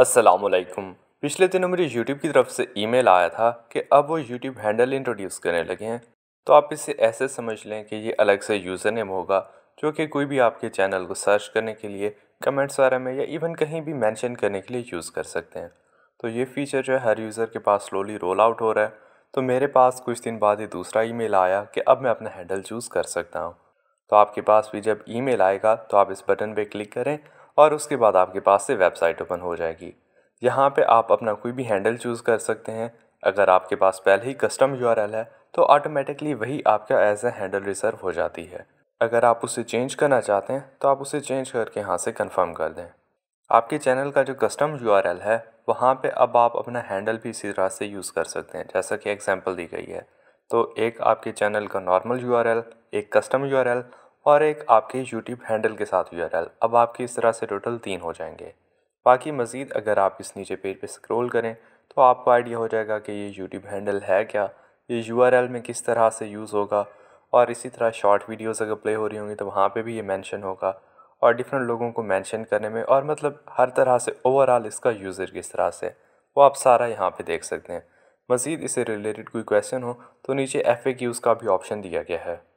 असलकुम पिछले दिनों मेरी YouTube की तरफ से ईमेल आया था कि अब वो YouTube हैंडल इंट्रोड्यूस करने लगे हैं तो आप इसे ऐसे समझ लें कि ये अलग से यूज़र नेम होगा जो कि कोई भी आपके चैनल को सर्च करने के लिए कमेंट्स वगैरह में या इवन कहीं भी मेंशन करने के लिए यूज़ कर सकते हैं तो ये फ़ीचर जो है हर यूज़र के पास स्लोली रोल आउट हो रहा है तो मेरे पास कुछ दिन बाद ही दूसरा मेल आया कि अब मैं अपना हैंडल चूज़ कर सकता हूँ तो आपके पास भी जब मेल आएगा तो आप इस बटन पर क्लिक करें और उसके बाद आपके पास से वेबसाइट ओपन हो जाएगी यहाँ पे आप अपना कोई भी हैंडल चूज़ कर सकते हैं अगर आपके पास पहले ही कस्टम यू है तो ऑटोमेटिकली वही आपका एज ए हैंडल रिजर्व हो जाती है अगर आप उसे चेंज करना चाहते हैं तो आप उसे चेंज करके यहाँ से कन्फर्म कर दें आपके चैनल का जो कस्टम यू है वहाँ पर अब आप अपना हैंडल भी इसी तरह से यूज़ कर सकते हैं जैसा कि एग्जाम्पल दी गई है तो एक आपके चैनल का नॉर्मल यू एक कस्टम यू और एक आपके यूट्यूब हैंडल के साथ यू अब आपके इस तरह से टोटल तीन हो जाएंगे बाकी मज़ीद अगर आप इस नीचे पेज पे स्क्रोल करें तो आपको आइडिया हो जाएगा कि ये यूट्यूब हैंडल है क्या ये यू में किस तरह से यूज़ होगा और इसी तरह शॉर्ट वीडियोस अगर प्ले हो रही होंगी तो वहाँ पे भी ये मेंशन होगा और डिफरेंट लोगों को मेंशन करने में और मतलब हर तरह से ओवरऑल इसका यूज़र किस तरह से वो आप सारा यहाँ पे देख सकते हैं मज़ीद इससे रिलेटेड कोई क्वेश्चन हो तो नीचे एफ़ का भी ऑप्शन दिया गया है